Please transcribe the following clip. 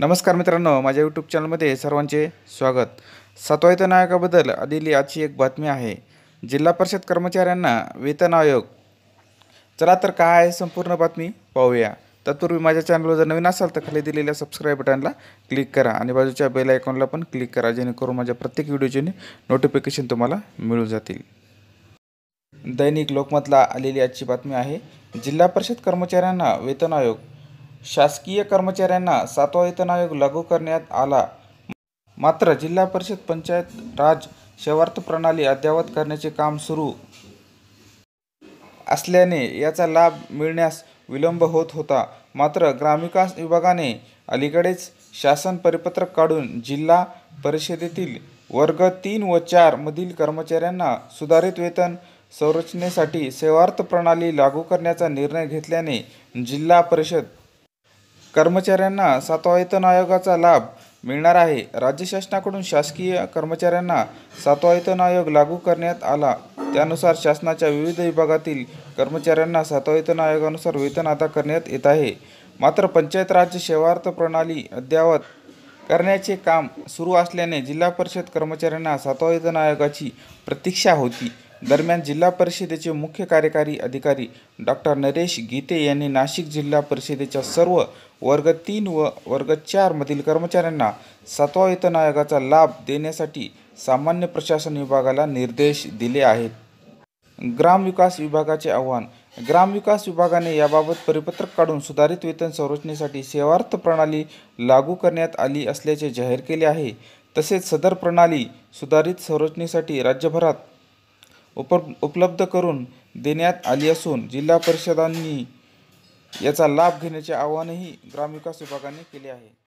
नमस्कार मित्रांनो माझ्या यूट्यूब चॅनलमध्ये सर्वांचे स्वागत सातवायत नायकाबद्दल आलेली आजची एक बातमी आहे जिल्हा परिषद कर्मचाऱ्यांना वेतन आयोग चला तर काय आहे संपूर्ण बातमी पाहूया तत्पूर्वी माझ्या चॅनलवर जर नवीन असाल तर खाली दिलेल्या सबस्क्राईब बटनला क्लिक करा आणि बाजूच्या बेल आयकॉनला पण क्लिक करा जेणेकरून माझ्या प्रत्येक व्हिडिओचे नोटिफिकेशन तुम्हाला मिळू जातील दैनिक लोकमतला आलेली आजची बातमी आहे जिल्हा परिषद कर्मचाऱ्यांना वेतन आयोग शासकीय कर्मचाऱ्यांना सातवा वेतन आयोग लागू करण्यात आला मात्र जिल्हा परिषद पंचायत राज शेवार्थ प्रणाली अद्ययावत करण्याचे काम सुरू असल्याने याचा लाभ मिळण्यास विलंब होत होता मात्र ग्रामविकास विभागाने अलीकडेच शासन परिपत्रक काढून जिल्हा परिषदेतील वर्ग तीन व चार मधील कर्मचाऱ्यांना सुधारित वेतन संरचनेसाठी सेवार्थ प्रणाली लागू करण्याचा निर्णय घेतल्याने जिल्हा परिषद कर्मचाऱ्यांना सातवा वेतन आयोगाचा लाभ मिळणार आहे राज्य शासनाकडून शासकीय कर्मचाऱ्यांना सातवा वेतन आयोग लागू करण्यात आला त्यानुसार शासनाच्या विविध विभागातील कर्मचाऱ्यांना सातवा वेतन आयोगानुसार वेतन आता करण्यात येत आहे मात्र पंचायत राज सेवार्थ प्रणाली अद्ययावत करण्याचे काम सुरू असल्याने जिल्हा परिषद कर्मचाऱ्यांना सातवा वेतन आयोगाची प्रतीक्षा होती दरम्यान जिल्हा परिषदेचे मुख्य कार्यकारी अधिकारी डॉक्टर नरेश गीते यांनी नाशिक जिल्हा परिषदेच्या सर्व वर्ग तीन व वर्ग मधील कर्मचाऱ्यांना सातवा वेतन आयोगाचा लाभ देण्यासाठी सामान्य प्रशासन विभागाला निर्देश दिले आहेत ग्रामविकास विभागाचे आव्हान ग्रामविकास विभागाने याबाबत परिपत्रक काढून सुधारित वेतन संरचनेसाठी सेवार्थ प्रणाली लागू करण्यात आली असल्याचे जाहीर केले आहे तसेच सदर प्रणाली सुधारित संरचनेसाठी राज्यभरात उप उपलब्ध करून देण्यात आली असून जिल्हा परिषदांनी याचा लाभ घेण्याचे आवाहनही ग्रामविकास विभागाने केले आहे